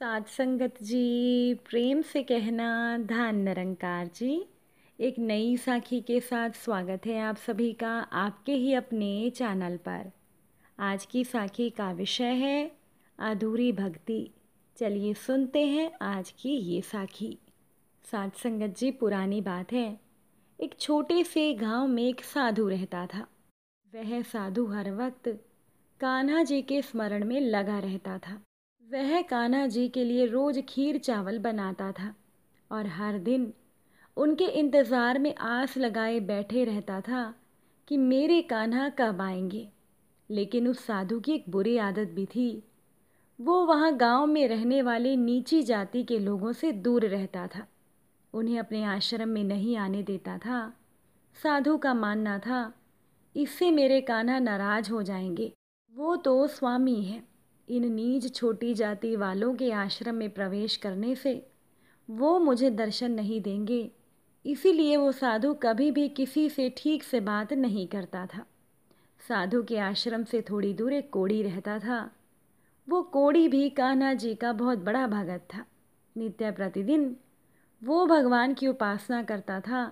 साध संगत जी प्रेम से कहना धान निरंकार जी एक नई साखी के साथ स्वागत है आप सभी का आपके ही अपने चैनल पर आज की साखी का विषय है अधूरी भक्ति चलिए सुनते हैं आज की ये साखी साध संगत जी पुरानी बात है एक छोटे से गांव में एक साधु रहता था वह साधु हर वक्त कान्हा जी के स्मरण में लगा रहता था वह कान्हा जी के लिए रोज़ खीर चावल बनाता था और हर दिन उनके इंतज़ार में आस लगाए बैठे रहता था कि मेरे कान्हा कब आएंगे लेकिन उस साधु की एक बुरी आदत भी थी वो वहाँ गांव में रहने वाले नीची जाति के लोगों से दूर रहता था उन्हें अपने आश्रम में नहीं आने देता था साधु का मानना था इससे मेरे कान्हा नाराज हो जाएंगे वो तो स्वामी है इन नीच छोटी जाति वालों के आश्रम में प्रवेश करने से वो मुझे दर्शन नहीं देंगे इसीलिए वो साधु कभी भी किसी से ठीक से बात नहीं करता था साधु के आश्रम से थोड़ी दूर एक कोड़ी रहता था वो कोड़ी भी कान्हा जी का बहुत बड़ा भगत था नित्य प्रतिदिन वो भगवान की उपासना करता था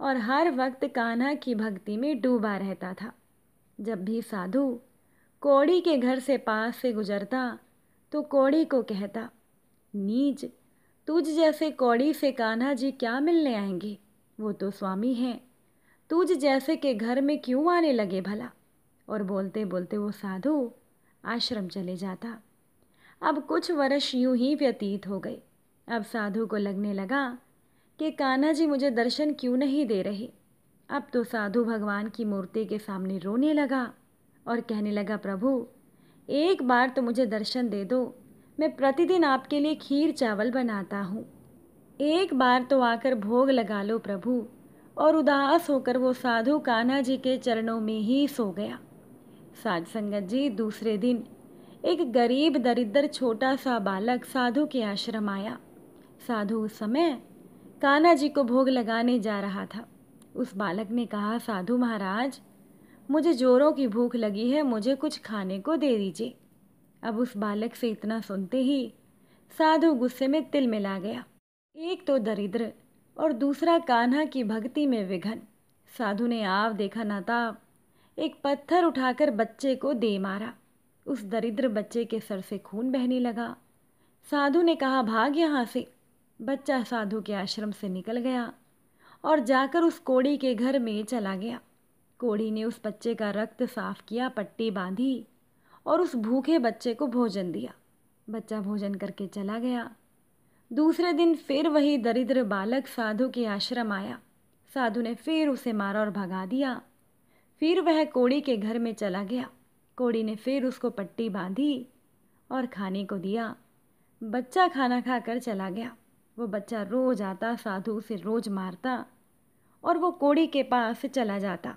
और हर वक्त कान्हा की भक्ति में डूबा रहता था जब भी साधु कोड़ी के घर से पास से गुजरता तो कोड़ी को कहता नीच तुझ जैसे कोड़ी से कान्हा जी क्या मिलने आएंगे वो तो स्वामी हैं तुझ जैसे के घर में क्यों आने लगे भला और बोलते बोलते वो साधु आश्रम चले जाता अब कुछ वर्ष यूं ही व्यतीत हो गए अब साधु को लगने लगा कि कान्हा जी मुझे दर्शन क्यों नहीं दे रहे अब तो साधु भगवान की मूर्ति के सामने रोने लगा और कहने लगा प्रभु एक बार तो मुझे दर्शन दे दो मैं प्रतिदिन आपके लिए खीर चावल बनाता हूँ एक बार तो आकर भोग लगा लो प्रभु और उदास होकर वो साधु कान्हा जी के चरणों में ही सो गया साध संगत जी दूसरे दिन एक गरीब दरिद्र छोटा सा बालक साधु के आश्रम आया साधु उस समय कान्हा जी को भोग लगाने जा रहा था उस बालक ने कहा साधु महाराज मुझे जोरों की भूख लगी है मुझे कुछ खाने को दे दीजिए अब उस बालक से इतना सुनते ही साधु गुस्से में तिल मिला गया एक तो दरिद्र और दूसरा कान्हा की भक्ति में विघन साधु ने आव देखा नाताब एक पत्थर उठाकर बच्चे को दे मारा उस दरिद्र बच्चे के सर से खून बहने लगा साधु ने कहा भाग यहाँ से बच्चा साधु के आश्रम से निकल गया और जाकर उस कोड़ी के घर में चला गया कोड़ी ने उस बच्चे का रक्त साफ किया पट्टी बांधी और उस भूखे बच्चे को भोजन दिया बच्चा भोजन करके चला गया दूसरे दिन फिर वही दरिद्र बालक साधु के आश्रम आया साधु ने फिर उसे मारा और भगा दिया फिर वह कोड़ी के घर में चला गया कोड़ी ने फिर उसको पट्टी बांधी और खाने को दिया बच्चा खाना खाकर चला गया वो बच्चा रोज आता साधु उसे रोज मारता और वो कोड़ी के पास चला जाता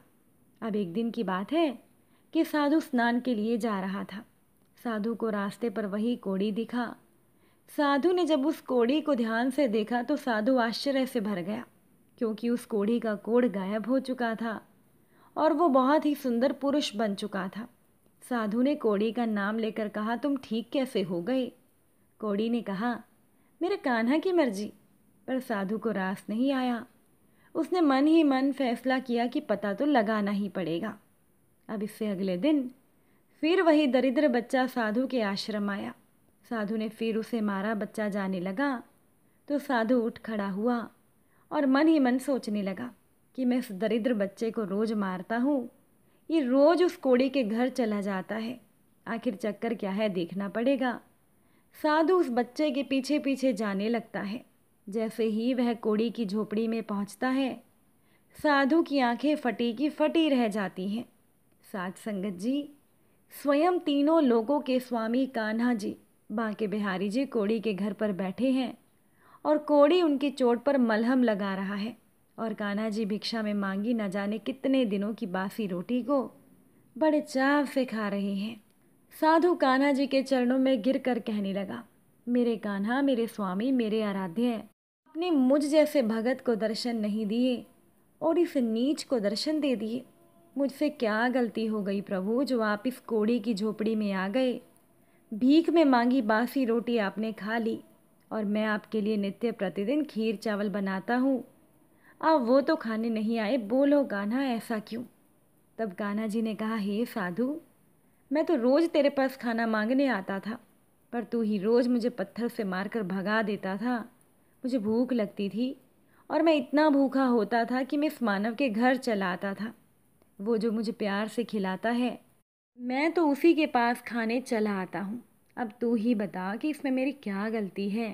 अब एक दिन की बात है कि साधु स्नान के लिए जा रहा था साधु को रास्ते पर वही कोड़ी दिखा साधु ने जब उस कोड़ी को ध्यान से देखा तो साधु आश्चर्य से भर गया क्योंकि उस कोड़ी का कोड़ गायब हो चुका था और वो बहुत ही सुंदर पुरुष बन चुका था साधु ने कोड़ी का नाम लेकर कहा तुम ठीक कैसे हो गए कोड़ी ने कहा मेरे कान्हा की मर्जी पर साधु को रास नहीं आया उसने मन ही मन फैसला किया कि पता तो लगाना ही पड़ेगा अब इससे अगले दिन फिर वही दरिद्र बच्चा साधु के आश्रम आया साधु ने फिर उसे मारा बच्चा जाने लगा तो साधु उठ खड़ा हुआ और मन ही मन सोचने लगा कि मैं इस दरिद्र बच्चे को रोज़ मारता हूँ ये रोज़ उस कोड़ी के घर चला जाता है आखिर चक्कर क्या है देखना पड़ेगा साधु उस बच्चे के पीछे पीछे जाने लगता है जैसे ही वह कोड़ी की झोपड़ी में पहुंचता है साधु की आंखें फटी की फटी रह जाती हैं साध संगत जी स्वयं तीनों लोगों के स्वामी कान्हा जी बांके बिहारी जी कोड़ी के घर पर बैठे हैं और कोड़ी उनकी चोट पर मलहम लगा रहा है और कान्हा जी भिक्षा में मांगी न जाने कितने दिनों की बासी रोटी को बड़े चाव से खा रहे हैं साधु कान्हा जी के चरणों में गिर कर कहने लगा मेरे कान्हा मेरे स्वामी मेरे आराध्य अपने मुझ जैसे भगत को दर्शन नहीं दिए और इस नीच को दर्शन दे दिए मुझसे क्या गलती हो गई प्रभु जो आप इस कोड़ी की झोपड़ी में आ गए भीख में मांगी बासी रोटी आपने खा ली और मैं आपके लिए नित्य प्रतिदिन खीर चावल बनाता हूँ आप वो तो खाने नहीं आए बोलो गाना ऐसा क्यों तब गाना जी ने कहा हे साधु मैं तो रोज़ तेरे पास खाना मांगने आता था पर तू ही रोज़ मुझे पत्थर से मारकर भगा देता था मुझे भूख लगती थी और मैं इतना भूखा होता था कि मैं इस मानव के घर चला आता था वो जो मुझे प्यार से खिलाता है मैं तो उसी के पास खाने चला आता हूँ अब तू ही बता कि इसमें मेरी क्या गलती है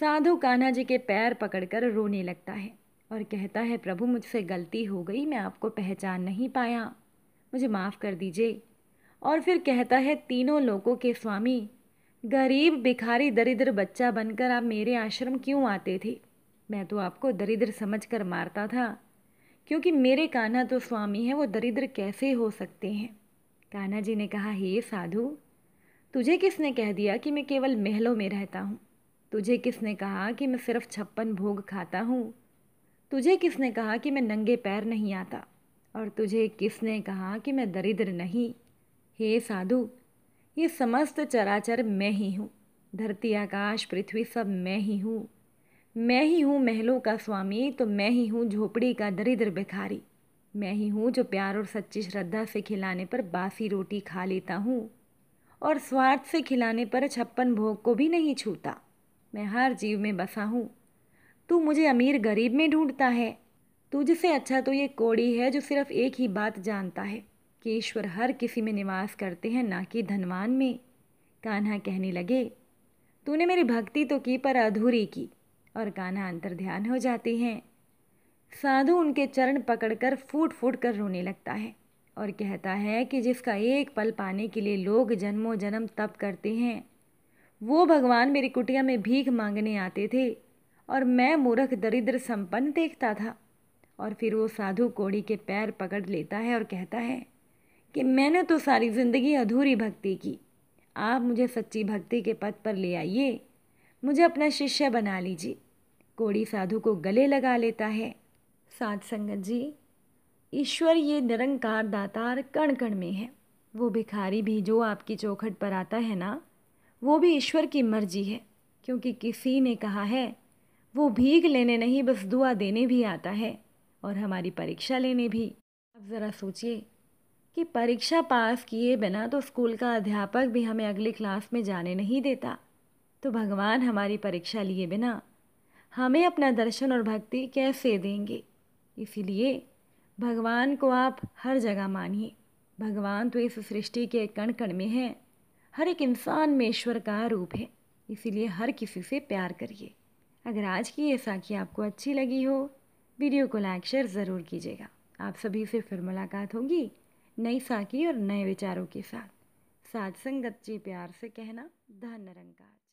साधु कान्हा जी के पैर पकड़कर रोने लगता है और कहता है प्रभु मुझसे गलती हो गई मैं आपको पहचान नहीं पाया मुझे माफ़ कर दीजिए और फिर कहता है तीनों लोगों के स्वामी गरीब भिखारी दरिद्र बच्चा बनकर आप मेरे आश्रम क्यों आते थे मैं तो आपको दरिद्र समझकर मारता था क्योंकि मेरे कान्हा तो स्वामी हैं वो दरिद्र कैसे हो सकते हैं कान्हा जी ने कहा हे साधु तुझे किसने कह दिया कि मैं केवल महलों में रहता हूँ तुझे किसने कहा कि मैं सिर्फ छप्पन भोग खाता हूँ तुझे किसने कहा कि मैं नंगे पैर नहीं आता और तुझे किसने कहा कि मैं दरिद्र नहीं हे साधु ये समस्त चराचर मैं ही हूँ धरती आकाश पृथ्वी सब मैं ही हूँ मैं ही हूँ महलों का स्वामी तो मैं ही हूँ झोपड़ी का दरिद्र भिखारी मैं ही हूँ जो प्यार और सच्ची श्रद्धा से खिलाने पर बासी रोटी खा लेता हूँ और स्वार्थ से खिलाने पर छप्पन भोग को भी नहीं छूता मैं हर जीव में बसा हूँ तू मुझे अमीर गरीब में ढूंढता है तुझसे अच्छा तो ये कोड़ी है जो सिर्फ एक ही बात जानता है कि ईश्वर हर किसी में निवास करते हैं ना कि धनवान में कान्हा कहने लगे तूने मेरी भक्ति तो की पर अधूरी की और कान्हा अंतर ध्यान हो जाते हैं साधु उनके चरण पकड़कर फूट फूट कर रोने लगता है और कहता है कि जिसका एक पल पाने के लिए लोग जन्मों जन्म तप करते हैं वो भगवान मेरी कुटिया में भीख मांगने आते थे और मैं मूर्ख दरिद्र संपन्न देखता था और फिर वो साधु कोड़ी के पैर पकड़ लेता है और कहता है कि मैंने तो सारी ज़िंदगी अधूरी भक्ति की आप मुझे सच्ची भक्ति के पद पर ले आइए मुझे अपना शिष्य बना लीजिए कोड़ी साधु को गले लगा लेता है साध संगत जी ईश्वर ये निरंकार दातार कण कण में है वो भिखारी भी जो आपकी चौखट पर आता है ना वो भी ईश्वर की मर्जी है क्योंकि किसी ने कहा है वो भीख लेने नहीं बस दुआ देने भी आता है और हमारी परीक्षा लेने भी अब ज़रा सोचिए कि परीक्षा पास किए बिना तो स्कूल का अध्यापक भी हमें अगली क्लास में जाने नहीं देता तो भगवान हमारी परीक्षा लिए बिना हमें अपना दर्शन और भक्ति कैसे देंगे इसीलिए भगवान को आप हर जगह मानिए भगवान तो इस सृष्टि के कण कण में है हर एक इंसान में ईश्वर का रूप है इसीलिए हर किसी से प्यार करिए अगर आज की ये साखी आपको अच्छी लगी हो वीडियो को लाइक शेयर ज़रूर कीजिएगा आप सभी से फिर मुलाकात होगी नई साकी और नए विचारों के साथ साथ संगत जी प्यार से कहना धन निरंकार